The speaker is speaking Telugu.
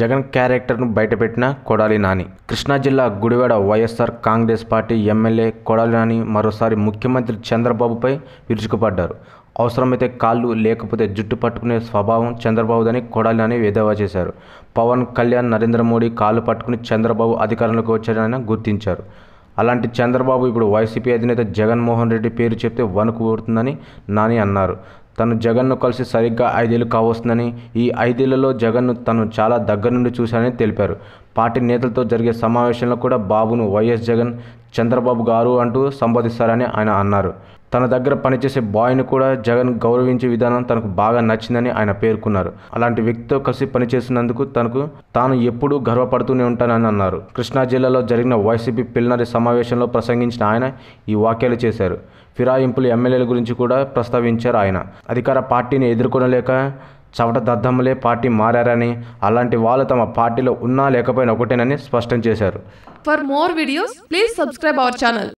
జగన్ క్యారెక్టర్ను బయటపెట్టిన కొడాలి నాని కృష్ణా జిల్లా Gudivada YSR Congress party MLA Kodali Nani మరోసారి ముఖ్యమంత్రి చంద్రబాబుపై విరుచుకుపడ్డారు అవసరమైతే కాళ్ళు లేకపోతే జుట్టు పట్టుకునే స్వభావం చంద్రబాబుదని నాని ఎదవా చేశారు పవన్ కళ్యాణ్ నరేంద్ర మోడీ కాళ్ళు పట్టుకుని చంద్రబాబు అధికారంలోకి వచ్చారని గుర్తించారు అలాంటి చంద్రబాబు ఇప్పుడు వైసీపీ అధినేత జగన్మోహన్ రెడ్డి పేరు చెప్తే వణుకు పుడుతుందని నాని అన్నారు తను జగన్ను కలిసి సరిగ్గా ఐదేళ్లు కావస్తుందని ఈ ఐదేళ్లలో జగన్ను తను చాలా దగ్గర నుండి చూశానని తెలిపారు పార్టీ నేతలతో జరిగే సమావేశంలో కూడా బాబును వైఎస్ జగన్ చంద్రబాబు గారు అంటూ సంబోధిస్తారని ఆయన అన్నారు తన దగ్గర పనిచేసే బాయ్ని కూడా జగన్ గౌరవించే విధానం తనకు బాగా నచ్చిందని ఆయన పేర్కొన్నారు అలాంటి వ్యక్తితో కలిసి పనిచేసినందుకు తనకు తాను ఎప్పుడూ గర్వపడుతూనే ఉంటానని అన్నారు కృష్ణా జిల్లాలో జరిగిన వైసీపీ పిల్లనరి సమావేశంలో ప్రసంగించిన ఆయన ఈ వ్యాఖ్యలు చేశారు ఫిరాయింపులు ఎమ్మెల్యేల గురించి కూడా ప్రస్తావించారు ఆయన అధికార పార్టీని ఎదుర్కొనలేక చవట దద్దమ్మలే పార్టీ మారని అలాంటి వాళ్ళు తమ పార్టీలో ఉన్నా లేకపోయినా ఒకటేనని స్పష్టం చేశారు for more videos please subscribe our channel